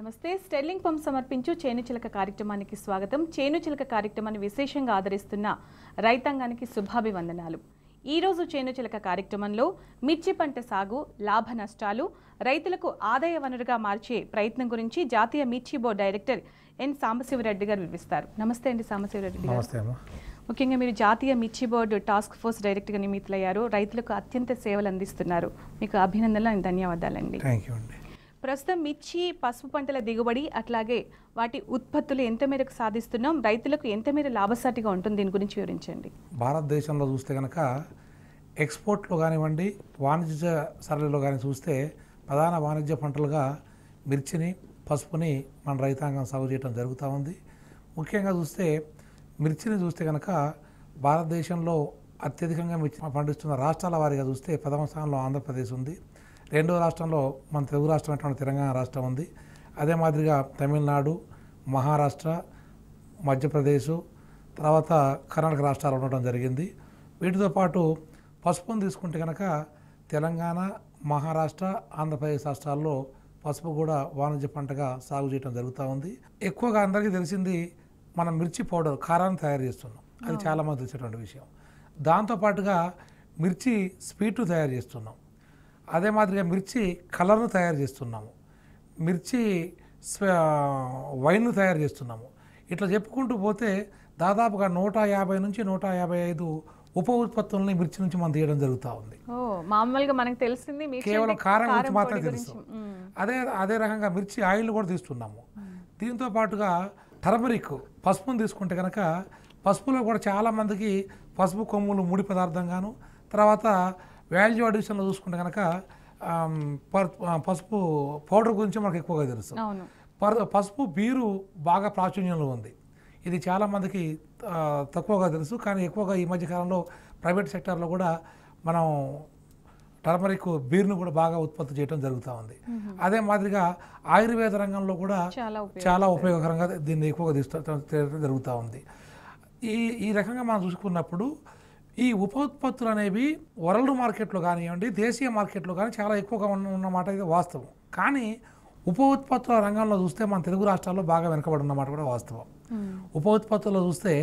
నమస్తే sterling pump సమర్పించు చేనుచిలక కార్యక్రమానికి స్వాగతం చేనుచిలక కార్యక్రమాన్ని విశేషంగా ఆదరిస్తున్న రైతాంగానికి శుభాభివందనాలు ఈరోజు చేనుచిలక కార్యక్రమంలో మిర్చి పంట సాగు లాభ నష్టాలు రైతులకు ఆదాయ వనరుగా మార్చే ప్రయత్నం గురించి జాతీయ మిర్చి బోర్డు డైరెక్టర్ ఎన్ సాంబశివరెడ్డి గారు వివరిస్తారు నమస్తే అండి సాంబశివరెడ్డి ముఖ్యంగా మీరు జాతీయ మిర్చి బోర్డు టాస్క్ ఫోర్స్ డైరెక్టర్గా నియమితులయ్యారు రైతులకు అత్యంత సేవలు అందిస్తున్నారు మీకు అభినందనలు ధన్యవాదాలండి థ్యాంక్ యూ అండి ప్రస్తుతం మిర్చి పసుపు పంటల దిగుబడి అట్లాగే వాటి ఉత్పత్తులు ఎంత మేరకు సాధిస్తున్నాం రైతులకు ఎంత మేర లాభసాటిగా ఉంటుంది దీని గురించి వివరించండి భారతదేశంలో చూస్తే కనుక ఎక్స్పోర్ట్లో కానివ్వండి వాణిజ్య సరళిలో కానీ చూస్తే ప్రధాన వాణిజ్య పంటలుగా మిర్చిని పసుపుని మన రైతాంగం సాగు చేయడం జరుగుతూ ఉంది ముఖ్యంగా చూస్తే మిర్చిని చూస్తే కనుక భారతదేశంలో అత్యధికంగా మిర్చి పండిస్తున్న రాష్ట్రాల వారిగా చూస్తే ప్రథమ స్థానంలో ఆంధ్రప్రదేశ్ ఉంది రెండో రాష్ట్రంలో మన తెలుగు రాష్ట్రం అటువంటి తెలంగాణ రాష్ట్రం ఉంది అదే మాదిరిగా తమిళనాడు మహారాష్ట్ర మధ్యప్రదేశ్ తర్వాత కర్ణాటక రాష్ట్రాలు ఉండటం జరిగింది వీటితో పాటు పసుపును తీసుకుంటే కనుక తెలంగాణ మహారాష్ట్ర ఆంధ్రప్రదేశ్ రాష్ట్రాల్లో పసుపు కూడా వాణిజ్య పంటగా సాగు చేయడం జరుగుతూ ఉంది ఎక్కువగా అందరికీ తెలిసింది మనం మిర్చి పౌడర్ కారాన్ని తయారు చేస్తున్నాం అది చాలామంది తెలిసేటువంటి విషయం దాంతోపాటుగా మిర్చి స్వీట్లు తయారు చేస్తున్నాం అదే మాదిరిగా మిర్చి కలర్ను తయారు చేస్తున్నాము మిర్చి వైన్ను తయారు చేస్తున్నాము ఇట్లా చెప్పుకుంటూ పోతే దాదాపుగా నూట యాభై నుంచి నూట యాభై ఐదు ఉప ఉత్పత్తులని మిర్చి నుంచి మనం తీయడం జరుగుతూ ఉంది మామూలుగా మనకు తెలిసింది కేవలం కారం గురించి మాత్రమే తెలుసు అదే అదే రకంగా మిర్చి ఆయిల్ కూడా తీస్తున్నాము దీంతో పాటుగా టర్మరిక్ పసుపును తీసుకుంటే కనుక పసుపులో కూడా చాలామందికి పసుపు కొమ్ములు ముడి పదార్థంగాను తర్వాత వాల్యూ అడిషన్లో చూసుకుంటే కనుక పసుపు పౌడర్ గురించి మనకు ఎక్కువగా తెలుసు పసుపు బీరు బాగా ప్రాచుర్యంలో ఉంది ఇది చాలామందికి తక్కువగా తెలుసు కానీ ఎక్కువగా ఈ మధ్యకాలంలో ప్రైవేట్ సెక్టార్లో కూడా మనం టర్మరిక్ బీర్ను కూడా బాగా ఉత్పత్తి చేయడం జరుగుతూ ఉంది అదే మాదిరిగా ఆయుర్వేద రంగంలో కూడా చాలా ఉపయోగకరంగా దీన్ని ఎక్కువగా తీసుకోవడం జరుగుతూ ఉంది ఈ ఈ రకంగా మనం చూసుకున్నప్పుడు ఈ ఉపోత్పత్తులు అనేవి వరల్డ్ మార్కెట్లో కానివ్వండి దేశీయ మార్కెట్లో కానీ చాలా ఎక్కువగా ఉన్న ఉన్నమాట ఇది వాస్తవం కానీ ఉప ఉత్పత్తుల రంగంలో చూస్తే మన తెలుగు రాష్ట్రాల్లో బాగా వెనుకబడి ఉన్నమాట కూడా వాస్తవం ఉప ఉత్పత్తుల్లో చూస్తే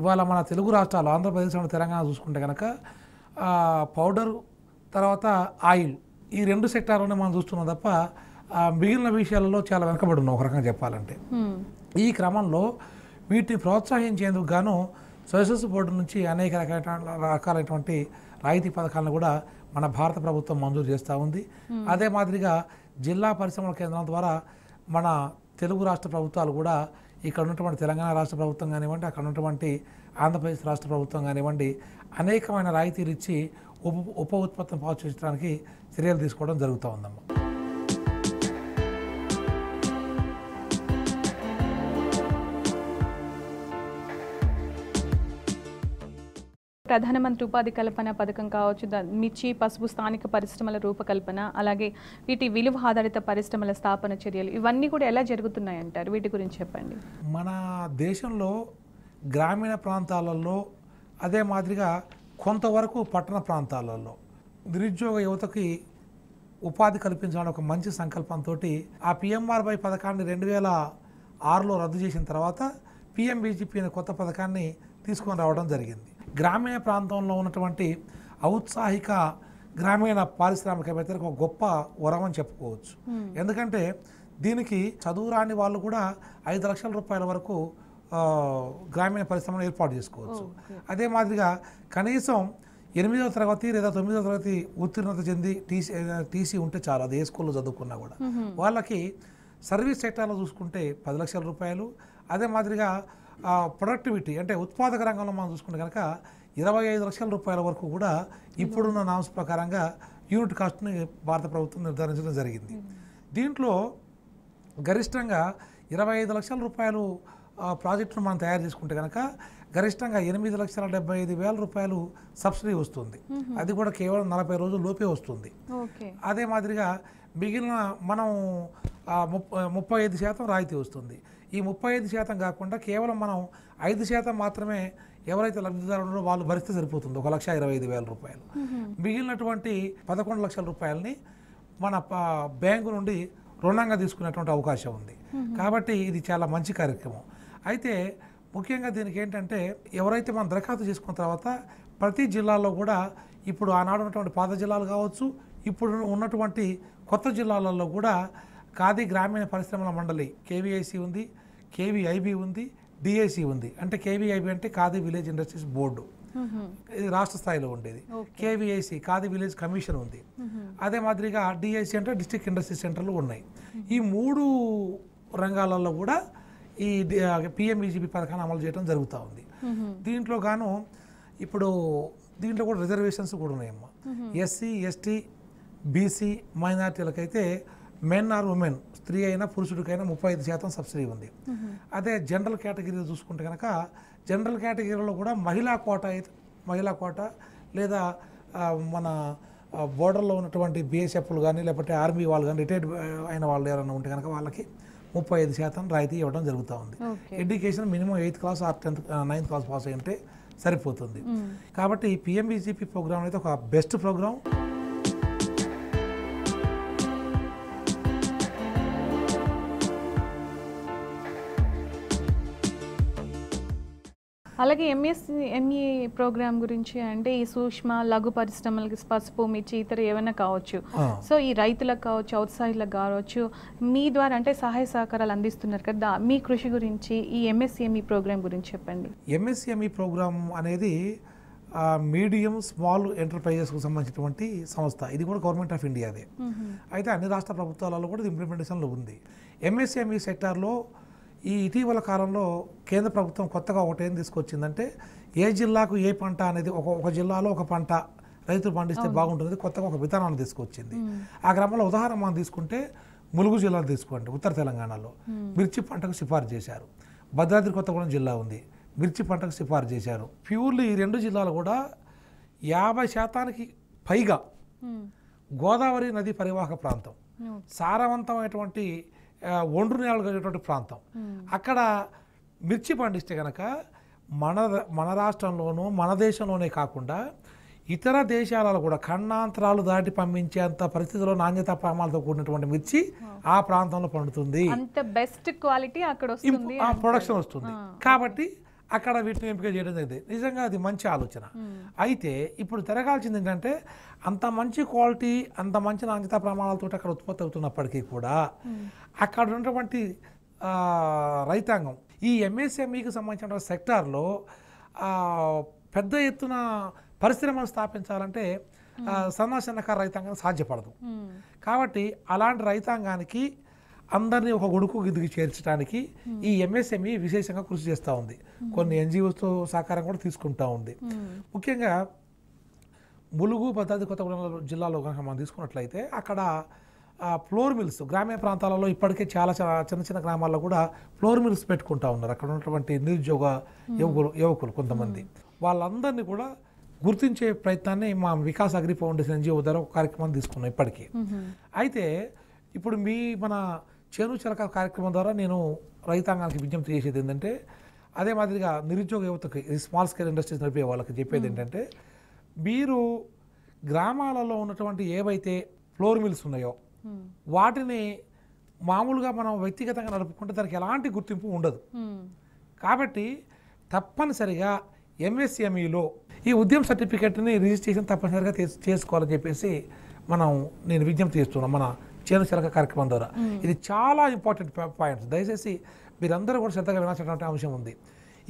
ఇవాళ మన తెలుగు రాష్ట్రాలు ఆంధ్రప్రదేశ్ అండ్ తెలంగాణ చూసుకుంటే కనుక పౌడర్ తర్వాత ఆయిల్ ఈ రెండు సెక్టార్లోనే మనం చూస్తున్నాం తప్ప మిగిలిన విషయాలలో చాలా వెనకబడి ఉన్నాం ఒక రకంగా చెప్పాలంటే ఈ క్రమంలో వీటిని ప్రోత్సహించేందుకు గాను సోషల్స్ బోర్డు నుంచి అనేక రకాల రకాలైనటువంటి రాయితీ పథకాలను కూడా మన భారత ప్రభుత్వం మంజూరు చేస్తూ ఉంది అదే మాదిరిగా జిల్లా పరిశ్రమల కేంద్రం ద్వారా మన తెలుగు రాష్ట్ర ప్రభుత్వాలు కూడా ఇక్కడ ఉన్నటువంటి తెలంగాణ రాష్ట్ర ప్రభుత్వం కానివ్వండి అక్కడ ఉన్నటువంటి ఆంధ్రప్రదేశ్ రాష్ట్ర ప్రభుత్వం కానివ్వండి అనేకమైన రాయితీలు ఇచ్చి ఉప ఉప ఉత్పత్తిని ప్రోత్సహించడానికి చర్యలు తీసుకోవడం జరుగుతూ ఉందమ్మా ప్రధానమంత్రి ఉపాధి కల్పన పథకం కావచ్చు మిర్చి పసుపు స్థానిక పరిశ్రమల రూపకల్పన అలాగే వీటి విలువ ఆధారిత పరిశ్రమల స్థాపన చర్యలు ఇవన్నీ కూడా ఎలా జరుగుతున్నాయి అంటారు వీటి గురించి చెప్పండి మన దేశంలో గ్రామీణ ప్రాంతాలలో అదే మాదిరిగా కొంతవరకు పట్టణ ప్రాంతాలలో నిరుద్యోగ యువతకి ఉపాధి కల్పించాలని ఒక మంచి సంకల్పంతో ఆ పిఎంఆర్వై పథకాన్ని రెండు వేల ఆరులో రద్దు చేసిన తర్వాత పిఎంబీజీపీ అనే కొత్త పథకాన్ని తీసుకొని రావడం జరిగింది గ్రామీణ ప్రాంతంలో ఉన్నటువంటి ఔత్సాహిక గ్రామీణ పారిశ్రామికవేత్తలకు ఒక గొప్ప వరం అని చెప్పుకోవచ్చు hmm. ఎందుకంటే దీనికి చదువు రాని వాళ్ళు కూడా ఐదు లక్షల రూపాయల వరకు గ్రామీణ పరిశ్రమను ఏర్పాటు చేసుకోవచ్చు అదే మాదిరిగా కనీసం ఎనిమిదవ తరగతి లేదా తొమ్మిదవ తరగతి ఉత్తీర్ణత చెంది టీసీ టీసీ ఉంటే చాలు అది ఏ స్కూల్లో చదువుకున్నా కూడా hmm. వాళ్ళకి సర్వీస్ సెక్టార్లో చూసుకుంటే పది లక్షల రూపాయలు అదే మాదిరిగా ప్రొడక్టివిటీ అంటే ఉత్పాదక రంగంలో మనం చూసుకుంటే కనుక ఇరవై ఐదు లక్షల రూపాయల వరకు కూడా ఇప్పుడున్న నామ్స్ ప్రకారంగా యూనిట్ కాస్ట్ని భారత ప్రభుత్వం నిర్ధారించడం జరిగింది hmm. దీంట్లో గరిష్టంగా ఇరవై ఐదు లక్షల రూపాయలు ప్రాజెక్టును మనం తయారు చేసుకుంటే కనుక గరిష్టంగా ఎనిమిది లక్షల డెబ్బై ఐదు వేల రూపాయలు సబ్సిడీ వస్తుంది hmm. అది కూడా కేవలం నలభై రోజుల లోపే వస్తుంది అదే మాదిరిగా మిగిలిన మనం ముప్పై ఐదు శాతం రాయితీ వస్తుంది ఈ ముప్పై ఐదు శాతం కాకుండా కేవలం మనం ఐదు శాతం మాత్రమే ఎవరైతే లబ్ధిదారులు ఉన్నారో వాళ్ళు భరిస్తే సరిపోతుంది ఒక లక్ష ఇరవై ఐదు వేల రూపాయలు మిగిలినటువంటి పదకొండు లక్షల రూపాయలని మన బ్యాంకు నుండి రుణంగా తీసుకునేటువంటి అవకాశం ఉంది కాబట్టి ఇది చాలా మంచి కార్యక్రమం అయితే ముఖ్యంగా దీనికి ఏంటంటే ఎవరైతే మనం దరఖాస్తు చేసుకున్న తర్వాత ప్రతి జిల్లాలో కూడా ఇప్పుడు ఆనాడు ఉన్నటువంటి పాత జిల్లాలు కావచ్చు ఇప్పుడు ఉన్నటువంటి కొత్త జిల్లాలలో కూడా ఖాదీ గ్రామీణ పరిశ్రమల మండలి కేవీఐసి ఉంది కేవీఐబి ఉంది డిఐసి ఉంది అంటే కేవీఐబి అంటే ఖాదీ విలేజ్ ఇండస్ట్రీస్ బోర్డు ఇది రాష్ట్ర స్థాయిలో ఉండేది కేవీఐసి ఖాదీ విలేజ్ కమిషన్ ఉంది అదే మాదిరిగా డిఐసి అంటే డిస్ట్రిక్ట్ ఇండస్ట్రీ సెంటర్లు ఉన్నాయి ఈ మూడు రంగాలలో కూడా ఈ పిఎంఈజీపీ పథకాన్ని అమలు చేయడం జరుగుతూ ఉంది దీంట్లో గాను ఇప్పుడు దీంట్లో కూడా రిజర్వేషన్స్ కూడా ఉన్నాయమ్మా ఎస్సీ ఎస్టీ బీసీ మైనార్టీలకైతే మెన్ ఆర్ ఉమెన్ స్త్రీ అయినా పురుషుడికైనా ముప్పై ఐదు శాతం సబ్సిడీ ఉంది అదే జనరల్ కేటగిరీ చూసుకుంటే కనుక జనరల్ కేటగిరీలో కూడా మహిళా కోట అయితే మహిళా కోట లేదా మన బోర్డర్లో ఉన్నటువంటి బీఎస్ఎఫ్లు కానీ లేకపోతే ఆర్మీ వాళ్ళు కానీ రిటైర్డ్ అయిన వాళ్ళు ఎవరైనా ఉంటే కనుక వాళ్ళకి ముప్పై ఐదు శాతం రాయితీ ఇవ్వడం జరుగుతూ ఉంది education minimum eighth class or tenth ninth class pass అయ్యి ఉంటే సరిపోతుంది hmm. కాబట్టి పిఎంబీజీపీ ప్రోగ్రామ్ అయితే ఒక బెస్ట్ ప్రోగ్రామ్ అలాగే ఎంఎస్ ఎంఈ ప్రోగ్రామ్ గురించి అంటే ఈ సూక్ష్మ లఘు పరిశ్రమలకి పసుపు మిర్చి ఇతర ఏమైనా కావచ్చు సో ఈ రైతులకు కావచ్చు ఔత్సాహికులకు కావచ్చు మీ ద్వారా అంటే సహాయ సహకారాలు అందిస్తున్నారు కదా మీ కృషి గురించి ఈ ఎంఎస్ఎంఈ ప్రోగ్రామ్ e e గురించి చెప్పండి ఎంఎస్ఎంఈ ప్రోగ్రామ్ e అనేది మీడియం స్మాల్ ఎంటర్ప్రైజెస్కు సంబంధించినటువంటి సంస్థ ఇది కూడా గవర్నమెంట్ ఆఫ్ ఇండియాదే అయితే అన్ని రాష్ట్ర ప్రభుత్వాలలో కూడా ఇంప్లిమెంటేషన్లో ఉంది ఎంఎస్ఎంఈ సెక్టార్లో ఈ ఇటీవల కాలంలో కేంద్ర ప్రభుత్వం కొత్తగా ఒకటి ఏం తీసుకొచ్చిందంటే ఏ జిల్లాకు ఏ పంట అనేది ఒక ఒక జిల్లాలో ఒక పంట రైతులు పండిస్తే బాగుంటుంది కొత్తగా ఒక విధానాన్ని తీసుకొచ్చింది ఆ క్రమంలో ఉదాహరణ మనం తీసుకుంటే ములుగు జిల్లా తీసుకోండి ఉత్తర తెలంగాణలో మిర్చి పంటకు సిఫారు చేశారు భద్రాద్రి కొత్తగూడెం జిల్లా ఉంది మిర్చి పంటకు సిఫారు చేశారు ప్యూర్లీ ఈ రెండు జిల్లాలు కూడా యాభై శాతానికి పైగా గోదావరి నది పరివాహక ప్రాంతం సారవంతమైనటువంటి ఒండ్రు నేలలు కలిగినటువంటి ప్రాంతం అక్కడ మిర్చి పండిస్తే కనుక మన మన రాష్ట్రంలోనూ మన దేశంలోనే కాకుండా ఇతర దేశాలలో కూడా ఖండాంతరాలు దాటి పంపించేంత పరిస్థితిలో నాణ్యత ప్రమాణాలతో కూడినటువంటి మిర్చి ఆ ప్రాంతంలో పండుతుంది బెస్ట్ క్వాలిటీ అక్కడ ప్రొడక్షన్ వస్తుంది కాబట్టి అక్కడ వీటిని ఎంపిక చేయడం జరిగింది నిజంగా అది మంచి ఆలోచన అయితే ఇప్పుడు తిరగాల్సింది ఏంటంటే అంత మంచి క్వాలిటీ అంత మంచి నాణ్యత ప్రమాణాలతో అక్కడ ఉత్పత్తి అవుతున్నప్పటికీ కూడా అక్కడ ఉన్నటువంటి రైతాంగం ఈ ఎంఎస్ఎంఈకి సంబంధించిన సెక్టార్లో పెద్ద ఎత్తున పరిశ్రమలు స్థాపించాలంటే సన్న సన్నకారు రైతాంగం సాధ్యపడదు కాబట్టి అలాంటి రైతాంగానికి అందరినీ ఒక గొడుకు ఇదికి చేర్చడానికి ఈ ఎంఎస్ఎంఈ విశేషంగా కృషి చేస్తూ ఉంది కొన్ని ఎన్జిఓస్తో సహకారం కూడా తీసుకుంటా ఉంది ముఖ్యంగా ములుగు భద్రాద్రి కొత్తగూడెం జిల్లాలో కనుక మనం తీసుకున్నట్లయితే అక్కడ ఫ్లోర్ మిల్స్ గ్రామీణ ప్రాంతాలలో ఇప్పటికే చాలా చిన్న చిన్న గ్రామాల్లో కూడా ఫ్లోర్ మిల్స్ పెట్టుకుంటా ఉన్నారు అక్కడ ఉన్నటువంటి నిరుద్యోగ యువకులు యువకులు కొంతమంది వాళ్ళందరినీ కూడా గుర్తించే ప్రయత్నాన్ని మా వికాస్ అగ్రి ఫౌండేషన్ ఎన్జిఓ ద్వారా ఒక కార్యక్రమం తీసుకున్నాం ఇప్పటికీ అయితే ఇప్పుడు మీ మన చేను చిలక కార్యక్రమం ద్వారా నేను రైతాంగానికి విజ్ఞప్తి చేసేది ఏంటంటే అదే మాదిరిగా నిరుద్యోగ ఇది స్మాల్ స్కేల్ ఇండస్ట్రీస్ నడిపే వాళ్ళకి చెప్పేది ఏంటంటే మీరు గ్రామాలలో ఉన్నటువంటి ఏవైతే ఫ్లోర్ మిల్స్ ఉన్నాయో వాటిని మామూలుగా మనం వ్యక్తిగతంగా నడుపుకుంటే దానికి ఎలాంటి గుర్తింపు ఉండదు కాబట్టి తప్పనిసరిగా ఎంఎస్ఎంఈలో ఈ ఉద్యమ సర్టిఫికేట్ని రిజిస్ట్రేషన్ తప్పనిసరిగా చేసుకోవాలని చెప్పేసి మనం నేను విజ్ఞప్తి చేస్తున్నాను మన చేను చిలక కార్యక్రమం ద్వారా ఇది చాలా ఇంపార్టెంట్ పాయింట్స్ దయచేసి మీరందరూ కూడా శ్రద్ధగా వినాల్సినటువంటి అంశం ఉంది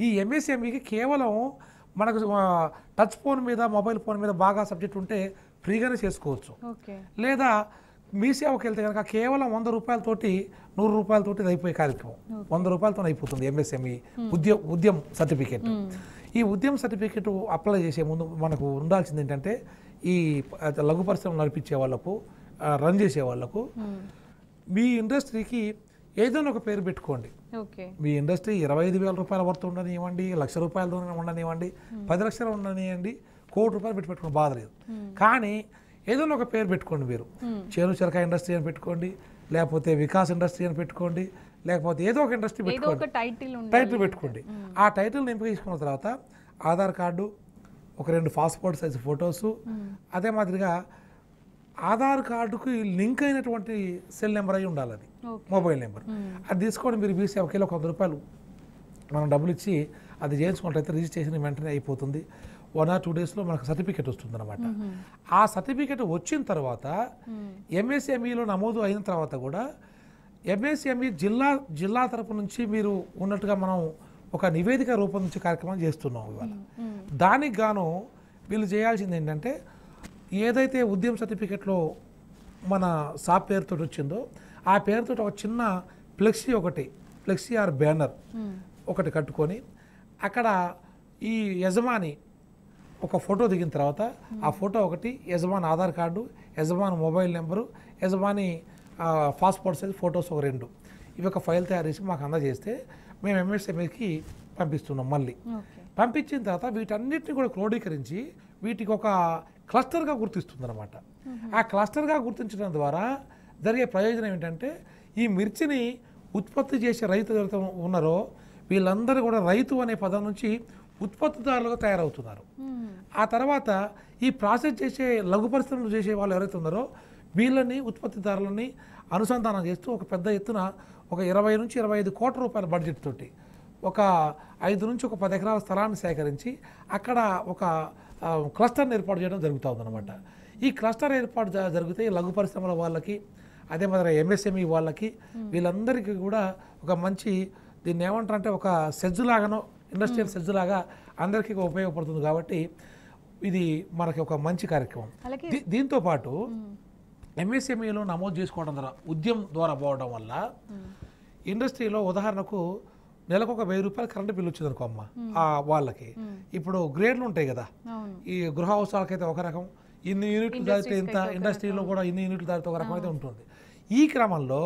ఈ ఎంఎస్ఎంఈకి e కేవలం మనకు టచ్ ఫోన్ మీద మొబైల్ ఫోన్ మీద బాగా సబ్జెక్ట్ ఉంటే ఫ్రీగానే చేసుకోవచ్చు లేదా మీ సేవకి వెళ్తే కనుక కేవలం వంద రూపాయలతోటి నూరు రూపాయలతోటి ఇది అయిపోయే కార్యక్రమం వంద రూపాయలతో అయిపోతుంది ఎంఎస్ఎంఈ e ఉద్యమ ఉద్యమ సర్టిఫికేట్ ఈ ఉద్యమ సర్టిఫికేట్ అప్లై చేసే ముందు మనకు ఉండాల్సింది ఏంటంటే ఈ లఘు పరిశ్రమ నడిపించే వాళ్ళకు రన్ చేసే వాళ్ళకు hmm. మీ ఇండస్ట్రీకి ఏదైనా ఒక పేరు పెట్టుకోండి మీ ఇండస్ట్రీ ఇరవై ఐదు వేల రూపాయల వర్త ఉండనివ్వండి లక్ష రూపాయలతో ఉండనివ్వండి hmm. పది లక్షలు ఉండనివ్వండి కోటి రూపాయలు పెట్టి పెట్టుకోండి బాధ లేదు hmm. కానీ ఏదైనా ఒక పేరు పెట్టుకోండి మీరు చేను చిరకాయ ఇండస్ట్రీ అని పెట్టుకోండి లేకపోతే వికాస్ ఇండస్ట్రీ అని పెట్టుకోండి లేకపోతే ఏదో ఒక ఇండస్ట్రీ పెట్టుకోండి టైటిల్ పెట్టుకోండి ఆ టైటిల్ని ఎంపిక చేసుకున్న తర్వాత ఆధార్ కార్డు ఒక రెండు పాస్పోర్ట్ సైజ్ ఫొటోసు అదే మాదిరిగా ఆధార్ కార్డుకు లింక్ అయినటువంటి సెల్ నెంబర్ అయి ఉండాలి అది మొబైల్ నెంబర్ అది తీసుకోవడం మీరు బీసీఎఫ్కేలో ఒక వంద రూపాయలు మనం డబ్బులు ఇచ్చి అది అయితే రిజిస్ట్రేషన్ వెంటనే అయిపోతుంది వన్ ఆర్ టూ డేస్లో మనకు సర్టిఫికేట్ వస్తుందన్నమాట ఆ సర్టిఫికేట్ వచ్చిన తర్వాత ఎంఎస్ఎంఈలో నమోదు అయిన తర్వాత కూడా ఎంఎస్ఎంఈ జిల్లా జిల్లా తరపు నుంచి మీరు ఉన్నట్టుగా మనం ఒక నివేదిక రూపొందించే కార్యక్రమం చేస్తున్నాం ఇవాళ దానికి గాను వీళ్ళు చేయాల్సింది ఏంటంటే ఏదైతే ఉద్యమ సర్టిఫికెట్లో మన సాప్ పేరుతో వచ్చిందో ఆ పేరుతో ఒక చిన్న ఫ్లెక్సీ ఒకటి ఫ్లెక్సీ ఆర్ బ్యానర్ hmm. ఒకటి కట్టుకొని అక్కడ ఈ యజమాని ఒక ఫోటో దిగిన తర్వాత hmm. ఆ ఫోటో ఒకటి యజమాని ఆధార్ కార్డు యజమాని మొబైల్ నెంబరు యజమాని పాస్పోర్ట్ సైజ్ ఫొటోస్ ఒక రెండు ఇవి ఒక ఫైల్ తయారు చేసి మాకు అందజేస్తే మేము ఎంఎస్ఎంఏకి పంపిస్తున్నాం మళ్ళీ పంపించిన తర్వాత వీటన్నిటిని కూడా క్రోడీకరించి వీటికి ఒక క్లస్టర్గా గుర్తిస్తుంది అనమాట ఆ క్లస్టర్గా గుర్తించడం ద్వారా జరిగే ప్రయోజనం ఏంటంటే ఈ మిర్చిని ఉత్పత్తి చేసే రైతు ఎవరితో ఉన్నారో వీళ్ళందరూ కూడా రైతు అనే పదం నుంచి ఉత్పత్తిదారులుగా తయారవుతున్నారు ఆ తర్వాత ఈ ప్రాసెస్ చేసే లఘు పరిశ్రమలు చేసే వాళ్ళు ఎవరైతే ఉన్నారో వీళ్ళని ఉత్పత్తిదారులని అనుసంధానం చేస్తూ ఒక పెద్ద ఎత్తున ఒక ఇరవై నుంచి ఇరవై ఐదు కోట్ల రూపాయల బడ్జెట్ తోటి ఒక ఐదు నుంచి ఒక పది ఎకరాల స్థలాన్ని సేకరించి అక్కడ ఒక క్లస్టర్ని ఏర్పాటు చేయడం జరుగుతూ ఈ క్లస్టర్ ఏర్పాటు జరిగితే లఘు పరిశ్రమల వాళ్ళకి అదే మన ఎంఎస్ఎంఈ వాళ్ళకి వీళ్ళందరికీ కూడా ఒక మంచి దీన్ని ఏమంటారంటే ఒక సెజ్జు లాగానో ఇండస్ట్రియల్ సెజ్జు లాగా అందరికీ ఉపయోగపడుతుంది కాబట్టి ఇది మనకి ఒక మంచి కార్యక్రమం దీంతో పాటు ఎంఎస్ఎంఈలో నమోదు చేసుకోవడం ద్వారా ఉద్యమం ద్వారా పోవడం వల్ల ఇండస్ట్రీలో ఉదాహరణకు నెలకు ఒక వెయ్యి రూపాయలు కరెంటు బిల్లు వచ్చింది అనుకో అమ్మ ఆ వాళ్ళకి ఇప్పుడు గ్రేడ్లు ఉంటాయి కదా ఈ గృహ అవసరాలకైతే ఒక రకం ఇన్ని యూనిట్లు దాటితే ఇంత ఇండస్ట్రీలో కూడా ఇన్ని యూనిట్లు దాటితే ఒక రకం అయితే ఉంటుంది ఈ క్రమంలో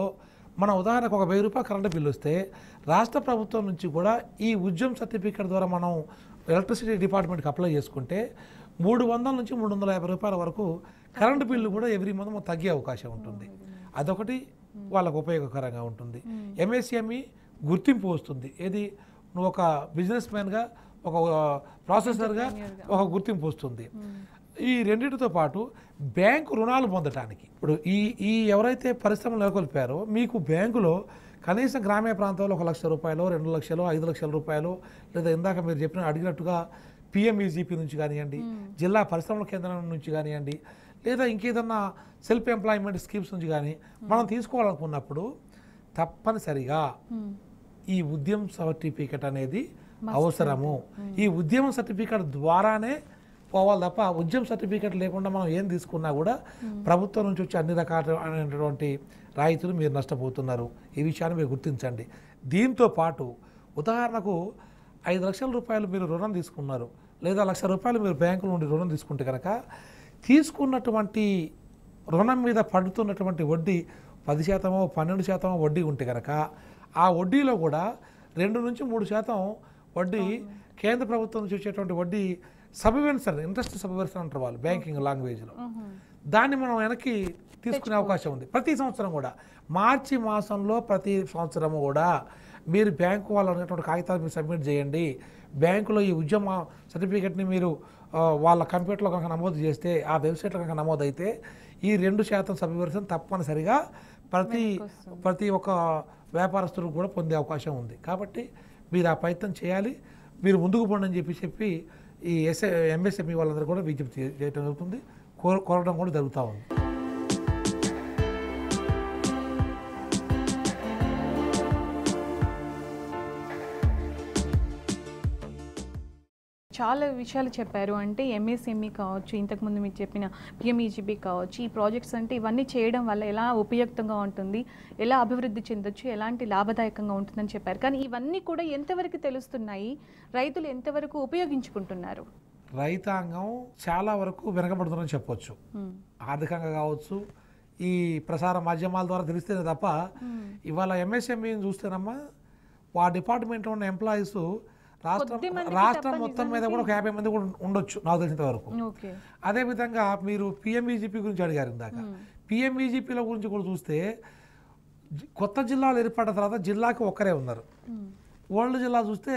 మన ఉదాహరణకు ఒక వెయ్యి రూపాయలు కరెంటు బిల్లు వస్తే రాష్ట్ర ప్రభుత్వం నుంచి కూడా ఈ ఉద్యమ సర్టిఫికేట్ ద్వారా మనం ఎలక్ట్రిసిటీ డిపార్ట్మెంట్కి అప్లై చేసుకుంటే మూడు వందల నుంచి మూడు వందల యాభై రూపాయల వరకు కరెంటు బిల్లు కూడా ఎవ్రీ మంత్ తగ్గే అవకాశం ఉంటుంది అదొకటి వాళ్ళకు ఉపయోగకరంగా ఉంటుంది ఎంఎస్ఎంఈ గుర్తింపు వస్తుంది ఏది నువ్వు ఒక బిజినెస్ మ్యాన్గా ఒక ప్రాసెసర్గా ఒక గుర్తింపు వస్తుంది hmm. ఈ రెండింటితో పాటు బ్యాంకు రుణాలు పొందటానికి ఇప్పుడు ఈ ఈ ఎవరైతే పరిశ్రమలు నెలకొల్పారో మీకు బ్యాంకులో కనీసం గ్రామీణ ప్రాంతాల్లో ఒక లక్ష రూపాయలు రెండు లక్షలు ఐదు లక్షల రూపాయలు లేదా ఇందాక మీరు చెప్పిన అడిగినట్టుగా పిఎంఈజీపీ e నుంచి కానివ్వండి hmm. జిల్లా పరిశ్రమల కేంద్రం నుంచి కానివ్వండి లేదా ఇంకేదన్నా సెల్ఫ్ ఎంప్లాయ్మెంట్ స్కీమ్స్ నుంచి కానీ hmm. మనం తీసుకోవాలనుకున్నప్పుడు తప్పనిసరిగా ఈ ఉద్యమ సర్టిఫికెట్ అనేది అవసరము hmm. ఈ ఉద్యమ సర్టిఫికెట్ ద్వారానే పోవాలి తప్ప ఉద్యమ సర్టిఫికెట్ లేకుండా మనం ఏం తీసుకున్నా కూడా hmm. ప్రభుత్వం నుంచి వచ్చి అన్ని రకాలైనటువంటి రాయితీలు మీరు నష్టపోతున్నారు ఈ విషయాన్ని మీరు గుర్తించండి దీంతో పాటు ఉదాహరణకు ఐదు లక్షల రూపాయలు మీరు రుణం తీసుకున్నారు లేదా లక్ష రూపాయలు మీరు బ్యాంకు నుండి రుణం తీసుకుంటే కనుక తీసుకున్నటువంటి రుణం మీద పడుతున్నటువంటి వడ్డీ పది శాతమో పన్నెండు శాతమో వడ్డీ ఉంటే కనుక ఆ వడ్డీలో కూడా రెండు నుంచి మూడు శాతం వడ్డీ కేంద్ర ప్రభుత్వం నుంచి వచ్చేటువంటి వడ్డీ సబ్వెన్సర్ ఇంట్రెస్ట్ సబ్వెన్సర్ అంటారు వాళ్ళు బ్యాంకింగ్ లాంగ్వేజ్లో దాన్ని మనం వెనక్కి తీసుకునే అవకాశం ఉంది ప్రతి సంవత్సరం కూడా మార్చి మాసంలో ప్రతి సంవత్సరము కూడా మీరు బ్యాంకు వాళ్ళు అనేటువంటి కాగితాలు మీరు సబ్మిట్ చేయండి బ్యాంకులో ఈ ఉద్యమ సర్టిఫికెట్ని మీరు వాళ్ళ కంప్యూటర్లో కనుక నమోదు చేస్తే ఆ వెబ్సైట్లో కనుక నమోదైతే ఈ రెండు శాతం సబ్వెన్సర్ తప్పనిసరిగా ప్రతి ప్రతి ఒక్క వ్యాపారస్తులు కూడా పొందే అవకాశం ఉంది కాబట్టి మీరు ఆ ప్రయత్నం చేయాలి మీరు ముందుకు పోండి అని చెప్పి చెప్పి ఈ ఎస్ఏ ఎంఎస్ఎంఈ వాళ్ళందరూ కూడా విజ్ఞప్తి చేయడం జరుగుతుంది కోరడం కూడా జరుగుతూ ఉంది చాలా విషయాలు చెప్పారు అంటే ఎంఎస్ఎంఈ e కావచ్చు ఇంతకుముందు మీరు చెప్పిన పిఎంఈజీబీ e కావచ్చు ఈ ప్రాజెక్ట్స్ అంటే ఇవన్నీ చేయడం వల్ల ఎలా ఉపయుక్తంగా ఉంటుంది ఎలా అభివృద్ధి చెందొచ్చు ఎలాంటి లాభదాయకంగా ఉంటుందని చెప్పారు కానీ ఇవన్నీ కూడా ఎంతవరకు తెలుస్తున్నాయి రైతులు ఎంతవరకు ఉపయోగించుకుంటున్నారు రైతాంగం చాలా వరకు వెనకబడుతుందని చెప్పొచ్చు ఆర్థికంగా కావచ్చు ఈ ప్రసార మాధ్యమాల ద్వారా తెలిస్తేనే తప్ప ఇవాళ ఎంఎస్ఎంఈని e చూస్తేనమ్మా వా డిపార్ట్మెంట్లో ఉన్న ఎంప్లాయీస్ రాష్ట్రం రాష్ట్రం మొత్తం మీద కూడా ఒక యాభై మంది కూడా ఉండొచ్చు నాకు తెలిసినంత వరకు అదేవిధంగా మీరు పిఎంఈజీపీ గురించి అడిగారు ఇందాక పిఎంఈజీపీల గురించి కూడా చూస్తే కొత్త జిల్లాలు ఏర్పడిన తర్వాత జిల్లాకి ఒక్కరే ఉన్నారు ఓల్డ్ జిల్లా చూస్తే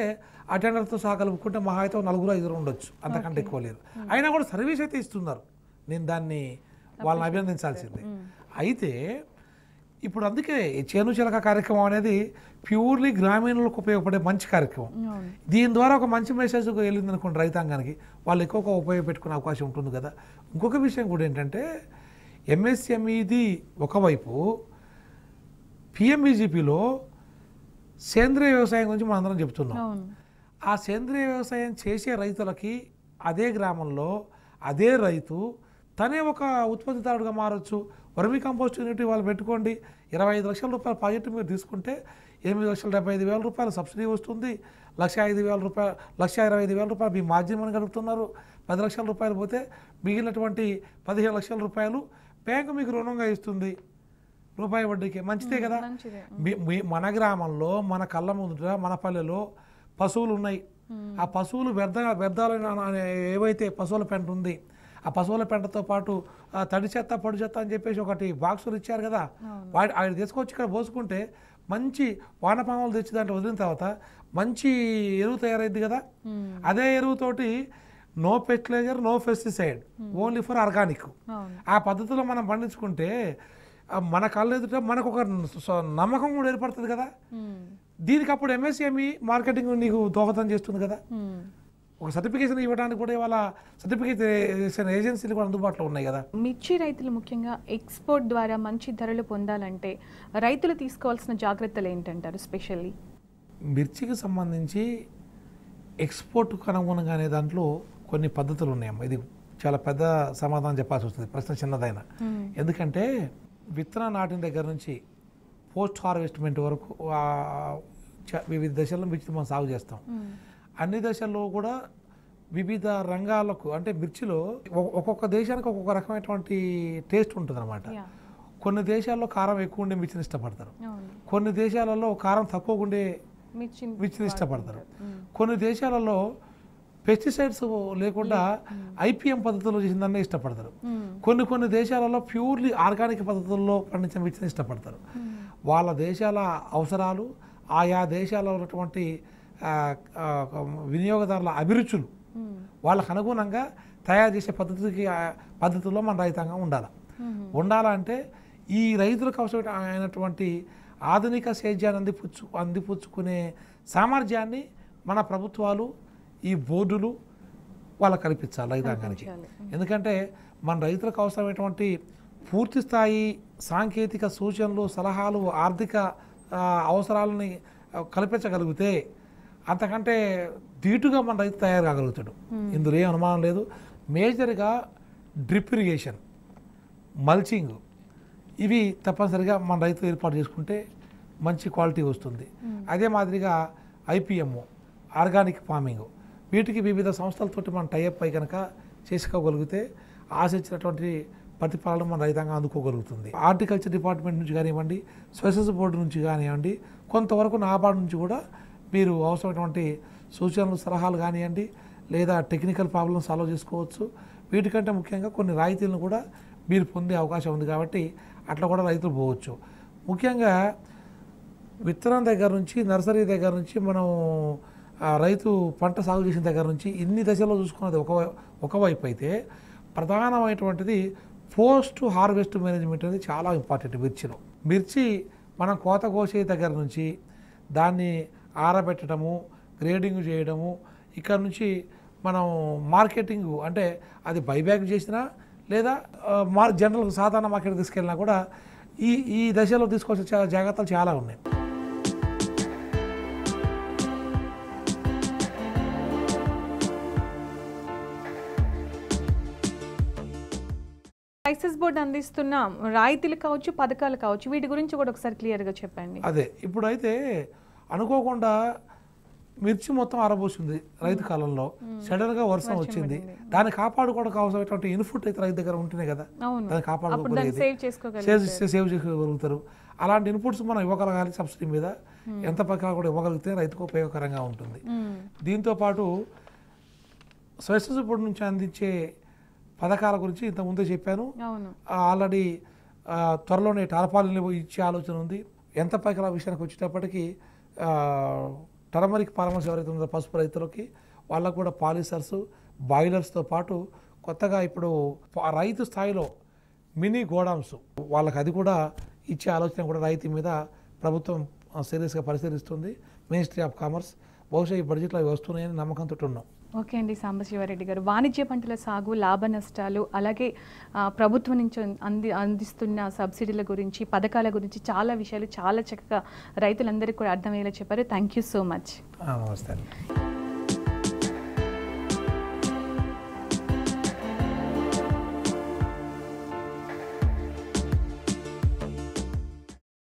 అటెండర్తో సహా కలుపుకుంటే మహా అయితే నలుగురు ఐదుగురు ఉండొచ్చు అంతకంటే ఎక్కువ లేదు అయినా కూడా సర్వీస్ అయితే ఇస్తున్నారు నేను దాన్ని వాళ్ళని అభినందించాల్సిందే అయితే ఇప్పుడు అందుకే చేను చిలక కార్యక్రమం అనేది ప్యూర్లీ గ్రామీణులకు ఉపయోగపడే మంచి కార్యక్రమం దీని ద్వారా ఒక మంచి మెసేజ్ వెళ్ళింది అనుకోండి రైతాంగానికి వాళ్ళు ఎక్కువగా ఉపయోగపెట్టుకునే అవకాశం ఉంటుంది కదా ఇంకొక విషయం కూడా ఏంటంటే ఎంఎస్ఎంఈది ఒకవైపు పిఎంబీజీపీలో సేంద్రియ వ్యవసాయం గురించి మనం అందరం చెప్తున్నాం ఆ సేంద్రియ వ్యవసాయం చేసే రైతులకి అదే గ్రామంలో అదే రైతు తనే ఒక ఉత్పత్తిదారుడుగా మారచ్చు వర్మీ కంపోస్ట్ యూనిట్ వాళ్ళు పెట్టుకోండి ఇరవై ఐదు లక్షల రూపాయల ప్రాజెక్టు మీరు తీసుకుంటే ఎనిమిది లక్షల డెబ్బై ఐదు వేల రూపాయల సబ్సిడీ వస్తుంది లక్ష ఐదు వేల రూపాయలు లక్ష ఇరవై ఐదు వేల రూపాయలు మీ మార్జిన్ మనీ కలుపుతున్నారు పది లక్షల రూపాయలు పోతే మిగిలినటువంటి పదిహేను లక్షల రూపాయలు బ్యాంకు మీకు రుణంగా ఇస్తుంది రూపాయి వడ్డీకి మంచిదే కదా మన గ్రామంలో మన కళ్ళ ముందుట మన పల్లెలో పశువులు ఉన్నాయి ఆ పశువులు వ్యర్థ వ్యర్థాలైన ఏవైతే పశువుల పెంట ఉంది ఆ పశువుల పెంటతో పాటు తడి చెత్త పొడి చెత్త అని చెప్పేసి ఒకటి బాక్సులు ఇచ్చారు కదా వాటి ఆయన తీసుకొచ్చి ఇక్కడ పోసుకుంటే మంచి వానపాములు తెచ్చి దాంట్లో వదిలిన తర్వాత మంచి ఎరువు తయారైంది కదా అదే ఎరువుతోటి no fertiliser no pesticide only for organic ఆ పద్ధతిలో మనం పండించుకుంటే మన కళ్ళు ఎదుట మనకు ఒక నమ్మకం కూడా ఏర్పడుతుంది కదా దీనికి అప్పుడు ఎంఎస్ఎంఈ మార్కెటింగ్ e నీకు దోహదం చేస్తుంది కదా ఒక సర్టిఫికేషన్ ఇవ్వడానికి కూడా ఇవాళ సర్టిఫికేషన్ ఏజెన్సీలు కూడా అందుబాటులో ఉన్నాయి కదా మిర్చి రైతులు ముఖ్యంగా ఎక్స్పోర్ట్ ద్వారా మంచి ధరలు పొందాలంటే రైతులు తీసుకోవాల్సిన జాగ్రత్తలు ఏంటంటారు స్పెషల్లీ మిర్చికి సంబంధించి ఎక్స్పోర్ట్కు అనుగుణంగానే దాంట్లో కొన్ని పద్ధతులు ఉన్నాయమ్మ ఇది చాలా పెద్ద సమాధానం చెప్పాల్సి వస్తుంది ప్రశ్న చిన్నదైన ఎందుకంటే విత్తన నాటిన దగ్గర నుంచి పోస్ట్ హార్వెస్ట్మెంట్ వరకు వివిధ దశల్లో మిర్చి మనం సాగు చేస్తాం అన్ని దేశాల్లో కూడా వివిధ రంగాలకు అంటే మిర్చిలో ఒక్కొక్క దేశానికి ఒక్కొక్క రకమైనటువంటి టేస్ట్ ఉంటుంది అనమాట కొన్ని దేశాల్లో కారం ఎక్కువ ఉండే మిర్చిని ఇష్టపడతారు కొన్ని దేశాలలో కారం తక్కువ ఉండే మిర్చిని ఇష్టపడతారు కొన్ని దేశాలలో పెస్టిసైడ్స్ లేకుండా ఐపీఎం పద్ధతుల్లో చేసిన దాన్ని ఇష్టపడతారు కొన్ని కొన్ని దేశాలలో ప్యూర్లీ ఆర్గానిక్ పద్ధతుల్లో పండించిన మిర్చిని ఇష్టపడతారు వాళ్ళ దేశాల అవసరాలు ఆయా దేశాలలో ఉన్నటువంటి వినియోగదారుల అభిరుచులు వాళ్ళకు అనుగుణంగా తయారు చేసే పద్ధతికి పద్ధతుల్లో మన రైతాంగం ఉండాలి ఉండాలంటే ఈ రైతులకు అవసరమైనటువంటి ఆధునిక సేద్యాన్ని అందిపుచ్చు అందిపుచ్చుకునే సామర్థ్యాన్ని మన ప్రభుత్వాలు ఈ బోర్డులు వాళ్ళకు కల్పించాలి రైతాంగానికి ఎందుకంటే మన రైతులకు అవసరమైనటువంటి పూర్తి స్థాయి సాంకేతిక సూచనలు సలహాలు ఆర్థిక అవసరాలని కల్పించగలిగితే అంతకంటే ధీటుగా మన రైతు తయారు కాగలుగుతాడు hmm. ఇందులో ఏం అనుమానం లేదు మేజర్గా డ్రిప్ ఇరిగేషన్ మల్చింగ్ ఇవి తప్పనిసరిగా మన రైతు ఏర్పాటు చేసుకుంటే మంచి క్వాలిటీ వస్తుంది hmm. అదే మాదిరిగా ఐపీఎంఓ ఆర్గానిక్ ఫార్మింగ్ వీటికి వివిధ సంస్థలతోటి మనం టైఅప్ అయి కనుక చేసుకోగలిగితే ఆశించినటువంటి ప్రతిఫలాలు మన రైతాంగం అందుకోగలుగుతుంది హార్టికల్చర్ డిపార్ట్మెంట్ నుంచి కానివ్వండి స్పెషల్స్ బోర్డు నుంచి కానివ్వండి కొంతవరకు నాబార్డు నుంచి కూడా మీరు అవసరమైనటువంటి సూచనలు సలహాలు కానివ్వండి లేదా టెక్నికల్ ప్రాబ్లమ్స్ సాల్వ్ చేసుకోవచ్చు వీటికంటే ముఖ్యంగా కొన్ని రాయితీలను కూడా మీరు పొందే అవకాశం ఉంది కాబట్టి అట్లా కూడా రైతులు పోవచ్చు ముఖ్యంగా విత్తనం దగ్గర నుంచి నర్సరీ దగ్గర నుంచి మనం రైతు పంట సాగు చేసిన దగ్గర నుంచి ఇన్ని దశల్లో చూసుకున్నది ఒక ఒకవైపు అయితే ప్రధానమైనటువంటిది పోస్ట్ హార్వెస్ట్ మేనేజ్మెంట్ అనేది చాలా ఇంపార్టెంట్ మిర్చిలో మిర్చి మనం కోత కోసే దగ్గర నుంచి దాన్ని ఆరబెట్టడము గ్రేడింగ్ చేయడము ఇక్కడ నుంచి మనం మార్కెటింగ్ అంటే అది బైబ్యాక్ చేసినా లేదా మార్ జనరల్ సాధారణ మార్కెట్ తీసుకెళ్ళినా కూడా ఈ ఈ దశలో తీసుకోవాల్సిన జాగ్రత్తలు చాలా ఉన్నాయి స్పైసెస్ బోర్డు అందిస్తున్న రాయితీలు కావచ్చు పథకాలు కావచ్చు వీటి గురించి కూడా ఒకసారి క్లియర్గా చెప్పండి అదే ఇప్పుడు అయితే అనుకోకుండా మిర్చి మొత్తం ఆరబోసింది రైతు కాలంలో సడన్ గా వర్షం వచ్చింది దాన్ని కాపాడుకోవడానికి అవసరమైనటువంటి ఇన్పుట్ అయితే రైతు దగ్గర ఉంటేనే కదా దాన్ని కాపాడుకోవాలి సేవ్ చేసుకోగలుగుతారు అలాంటి ఇన్పుట్స్ మనం ఇవ్వగలగాలి సబ్సిడీ మీద ఎంత పక్కన కూడా ఇవ్వగలిగితే రైతుకు ఉపయోగకరంగా ఉంటుంది దీంతో పాటు స్వైసెస్ నుంచి అందించే పథకాల గురించి ముందే చెప్పాను ఆల్రెడీ త్వరలోనే టార్పాలు ఇచ్చే ఆలోచన ఉంది ఎంత పైకల విషయానికి వచ్చేటప్పటికీ టర్మరిక్ ఫార్మర్స్ ఎవరైతే ఉందో పసుపు రైతులకి వాళ్ళకు కూడా పాలిసర్స్ బాయిలర్స్తో పాటు కొత్తగా ఇప్పుడు రైతు స్థాయిలో మినీ గోడామ్స్ వాళ్ళకి అది కూడా ఇచ్చే ఆలోచన కూడా రైతు మీద ప్రభుత్వం సీరియస్గా పరిశీలిస్తుంది మినిస్ట్రీ ఆఫ్ కామర్స్ బహుశా ఈ బడ్జెట్లో అవి వస్తున్నాయని నమ్మకంతో ఉన్నాం ఓకే అండి సాంబశివారెడ్డి గారు వాణిజ్య పంటల సాగు లాభ నష్టాలు అలాగే ప్రభుత్వం నుంచి అంది అందిస్తున్న సబ్సిడీల గురించి పథకాల గురించి చాలా విషయాలు చాలా చక్కగా రైతులందరికీ కూడా అర్థమయ్యేలా చెప్పారు థ్యాంక్ యూ సో మచ్ నమస్తే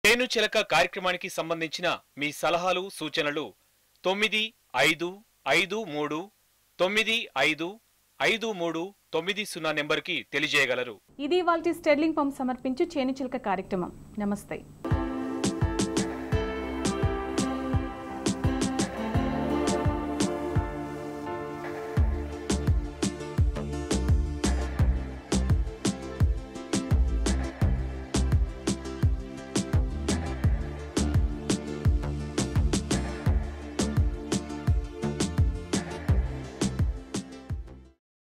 నేను చిలక కార్యక్రమానికి సంబంధించిన మీ సలహాలు సూచనలు తొమ్మిది ఐదు ఐదు మూడు తొమ్మిది ఐదు ఐదు మూడు తొమ్మిది సున్నా నెంబర్కి తెలియజేయగలరు ఇది వాళ్ళ స్టెర్లింగ్ పంప్ సమర్పించి చేనుచిలక కార్యక్రమం నమస్తే